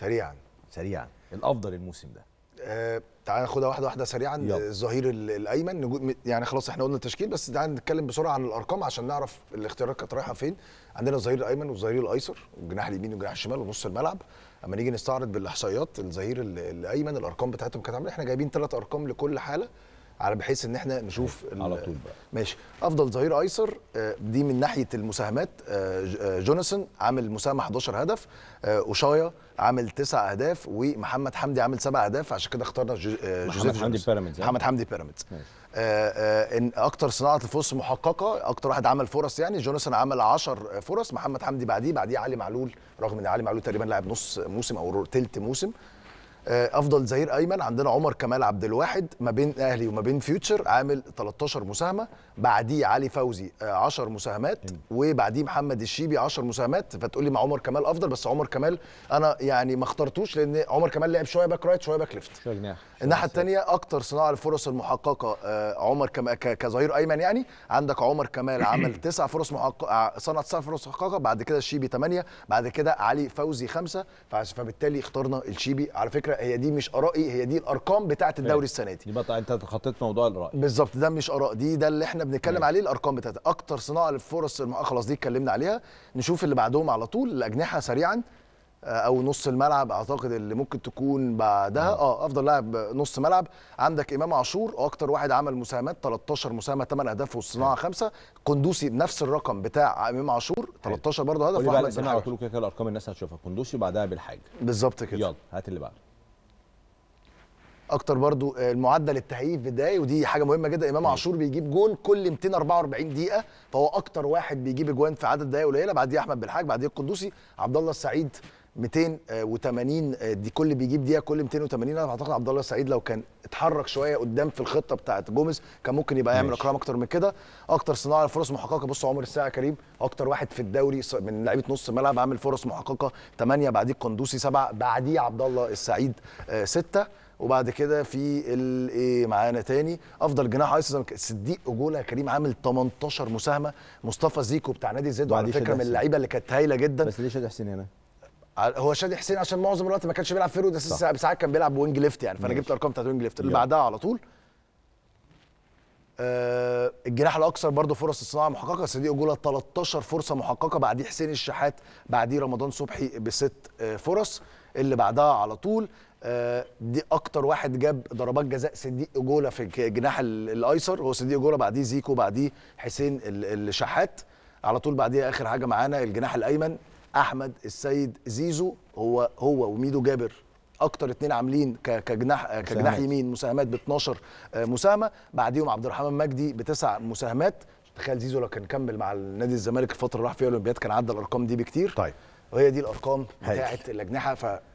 سريعا سريعا الافضل الموسم ده آه تعال ناخدها واحده واحده سريعا الظهير الايمن نجو... يعني خلاص احنا قلنا التشكيل بس تعال نتكلم بسرعه عن الارقام عشان نعرف الاختيارات كانت رايحه فين عندنا الظهير الايمن والظهير الايسر والجناح اليمين والجناح الشمال ونص الملعب اما نيجي نستعرض بالاحصائيات الظهير الايمن الارقام بتاعتهم كانت عامله إيه؟ احنا جايبين ثلاث ارقام لكل حاله على بحيث ان احنا نشوف على طول بقى ماشي افضل ظهير ايسر آه، دي من ناحيه المساهمات آه، آه، جونسون عامل مساهمه 11 هدف اوشايا عامل 9 اهداف ومحمد حمدي عامل 7 اهداف عشان كده اخترنا جوزيف يعني. محمد حمدي بيراميدز محمد حمدي بيراميدز ان اكتر صناعه الفرص محققه اكتر واحد عمل فرص يعني جونسون عمل 10 فرص محمد حمدي بعديه بعديه علي معلول رغم ان علي معلول تقريبا لعب نص موسم او تلت موسم آه، افضل ظهير ايمن عندنا عمر كمال عبد الواحد ما بين اهلي وما بين فيوتشر عامل 13 مساهمه بعديه علي فوزي 10 آه، مساهمات وبعديه محمد الشيبي 10 مساهمات فتقول لي مع عمر كمال افضل بس عمر كمال انا يعني ما اخترتوش لان عمر كمال لعب شويه باك رايت شويه باك ليفت الناحيه الثانيه اكتر صناعه الفرص المحققه آه، عمر كمال كظهير ايمن يعني عندك عمر كمال عمل 9 فرص محققه صنع 9 فرص محققه بعد كده الشيبي 8 بعد كده علي فوزي 5 فبالتالي اخترنا الشيبي على فكره فكره هي دي مش ارائي هي دي الارقام بتاعه الدوري السنه دي يبقى انت خطيت موضوع الارائي بالظبط ده مش اراء دي ده اللي احنا بنتكلم عليه الارقام بتاعتها اكتر صناعه للفرص آه، خلاص دي اتكلمنا عليها نشوف اللي بعدهم على طول الاجنحه سريعا آه، او نص الملعب اعتقد اللي ممكن تكون بعدها اه افضل لاعب نص ملعب عندك امام عاشور اكتر واحد عمل مساهمات 13 مساهمه 8 اهداف والصناعه خمسه كندوسي بنفس الرقم بتاع امام عاشور 13 برضه هدف واحمد انا على طول كده الارقام الناس هتشوفها كندوسي بعدها بالحاج بالظبط كده يلا هات اللي بعده اكتر برضو آه، المعدل التهيئي في الدقايق ودي حاجه مهمه جدا امام عاشور بيجيب جون كل 244 دقيقه فهو اكتر واحد بيجيب اجوان في عدد دقائق قليله بعديه احمد بالحاج بعديه القندوسي عبد الله السعيد 280 آه، آه، دي كل بيجيب دقيقه كل 280 انا اعتقد عبد الله السعيد لو كان اتحرك شويه قدام في الخطه بتاعه جوميز كان ممكن يبقى يعمل اكرام اكتر من كده اكتر صناعه الفرص محققه بص عمر الساعه كريم اكتر واحد في الدوري من لعيبه نص ملعب عامل فرص محققه 8 بعديه القندوسي 7 بعديه عبد الله السعيد 6 وبعد كده في ايه معانا تاني افضل جناح ايسر صديق اجولا كريم عامل 18 مساهمه مصطفى زيكو بتاع نادي زد وعلى فكره من اللعيبه اللي كانت هايله جدا بس ليه شادي حسين هنا؟ هو شادي حسين عشان معظم الوقت ما كانش بيلعب فيرود اساسي ساعات كان بيلعب وينج ليفت يعني فانا جبت الارقام بتاعت وينج ليفت اللي بعدها على طول أه الجناح الاكثر برضه فرص الصناعه محققه صديق جوله 13 فرصه محققه بعديه حسين الشحات بعديه رمضان صبحي بست آه، فرص اللي بعدها على طول آه، دي اكتر واحد جاب ضربات جزاء صديق جوله في الجناح الايسر هو صديق جوله بعديه زيكو بعديه حسين الشحات على طول بعديها اخر حاجه معانا الجناح الايمن احمد السيد زيزو هو هو وميدو جابر اكتر اتنين عاملين كجناح آه، كجناح يمين مساهمات ب 12 آه، مساهمه بعديهم عبد الرحمن مجدي بتسع مساهمات تخيل زيزو لو كان كمل مع نادي الزمالك الفتره اللي راح فيها الاولمبياد كان عدى الارقام دي بكتير طيب وهي دي الارقام بتاعه الاجنحه ف